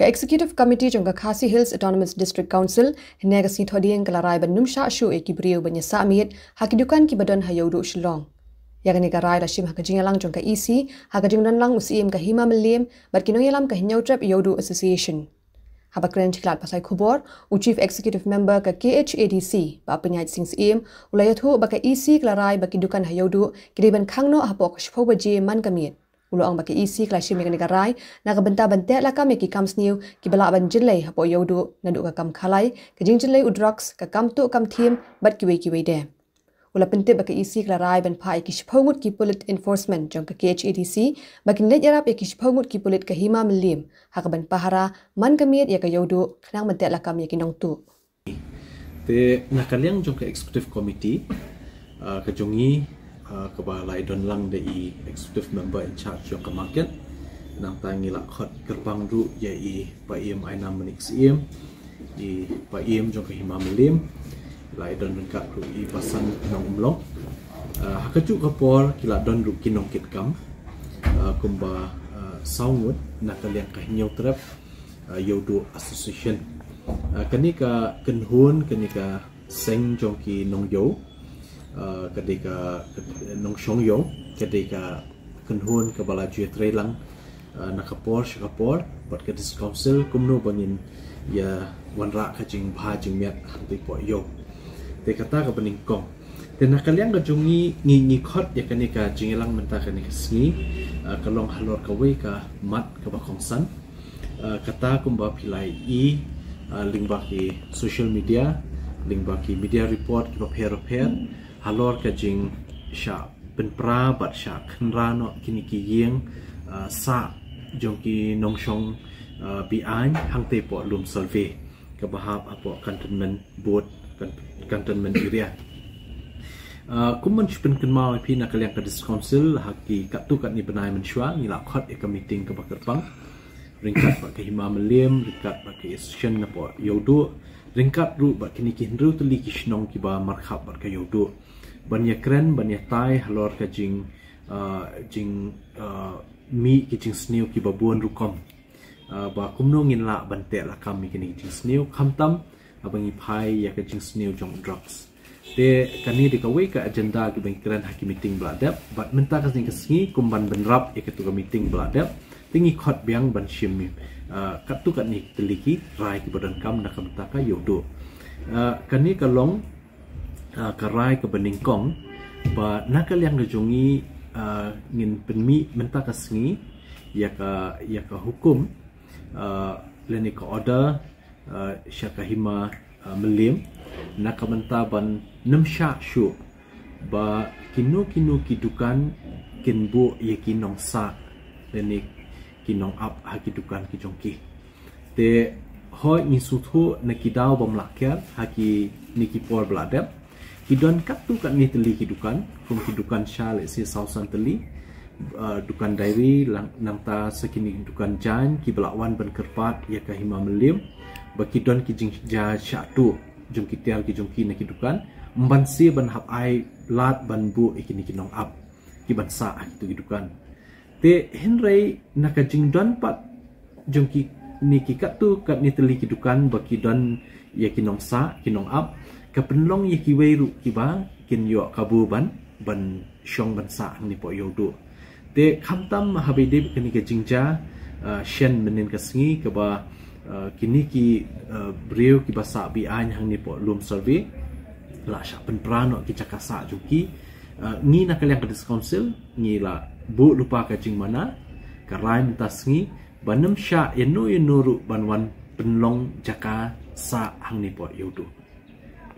ka executive committee jong ka khasi hills autonomous district council nega si thodieng kala rai banum sha shu e ki briyo banya sa miet ha ki dukan ki badon ha yodo shlong yaga ni ka rai la shim ha ka jingalang jong ka ec ha ka jingnan lang us em ka hima mliem bar kinong yalam ka hinyo trap yodo association ha ba kren chiklat pasai khubor u chief executive member ka khadc ba panyait sing si em ulayatho ba ka ec kala rai ba ki dukan ha yodo kriban khangno ha pok shpho ba je man kamiet ulo ang baki isi e klasi mi kanigarai na ka benta bente la ka meki kams new ki bala ban jilei hapo yodu na du ka kam khalai ka jing jilei u drugs ka kam tu kam thim bat ki we ki we de ulo pente baki isi e klarai ban pha ki shphongut ki pulit enforcement jong ka khadc e baki ne jara pe ki shphongut ki pulit ka hima milim ha ka ban pahara man ka miet ya ka yodu khlang mante la ka mi ya ki nong tu te na kaliang jong ka executive committee ah, ka jongi Uh, kepada Lai Don Lang dari executive member in charge yang ke market nang tangi lah kot gerbang ru yai pa iem aina menik si iem di pa iem jong kehima melim, lim lai don ren kat ru i pasan nang umlo uh, hakacu kapor kila don ru kinong kit kam uh, kumba saungut nak kalian ke hinyo yodo association kenika kenhun kenika seng jong ki nong yau uh, ketika Nong Xiongyo ketika kenhun ke bala jue trelang uh, nakapor shakapor but ke dis council kumno bangin ya wan kajing bahajing jing miat hantui po yo te kata ka bening kong te nakaliang ka jungi ngi ngi khot ya kani ka jingilang menta kani ka sngi uh, ka halor kawe wei ka mat ka ba san uh, kata kumba pilai i uh, lingbaki social media lingbaki media report ki ba pher pher halor ka jing sha pen pra bat sha khn ra no kini ki yeng uh, sa jong ki nong shong uh, bi an hang te po lum solve ka bahap apo cantonment board cantonment area kum man chpen kan uh, mal pi na kalyang ka council haki ka tu kat ni benai man shwa ni la khot ek meeting ka pakerpang ringkat pak kehima meliam ringkat pak ke session na po yodu ringkat ru bak kini kihndru tu likish nong ki ba markhab bak ke yodu banyak keren banyak tai halor ka jing uh, jing uh, mi ki jing sneu ki babuan rukom uh, ba kumno ngin la bante la kam mi kini jing sneu kham tam abangi phai ya ka jing sneu jong drugs te kani di kawe ka agenda ki bang keren hakim meeting bladap but menta ka sing kesi kumban benrap ya ka meeting bladap tingi khot biang ban shim mi uh, tu ka ni teliki rai ki badan kam na kam ta ka yodo uh, kani ka long Ah, karai ke beningkong ba nakal yang dejungi uh, ah, ngin penmi menta ke sengi ya ka ya ka hukum ah, leni ke order sya ka hima melim nak menta ban nemsha syu ba kinu kinu kidukan kinbu ya kinong sa leni kinong ap ha kidukan kijongki te hoi insutu nakidau bom lakya haki por bladem kat tu kat ni teli hidupan Kum hidupan syah si sausan teli uh, Dukan dairi Nang ta sekini dukan jan Ki belakwan ben kerpat Ya kahima melim bagi don ki jing syah tu Jom ki tiang ki jom ki na hidupan Mban si ban hap ai Lat ban bu ikini ki nong ap Ki ban sa ah itu hidupan Te henrei nak jing don pat Jom ki ni ki kat tu Kat ni teli hidupan bagi don ya ki nong sa Ki nong ap kapenlong ye kiweiru kibang kin yo kabu ban ban shong ban sa ni po yo do te khamtam habide kini ke jingja uh, shen menin ka singi ke ba uh, kini ki uh, brio ki basa bi an hang ni po lum survey la sha pen prano ki cakasa juki ni na kalian ke council ni la bu lupa ka jing mana karain tasngi banam sha eno enoru banwan penlong jaka sa hang ni po yo do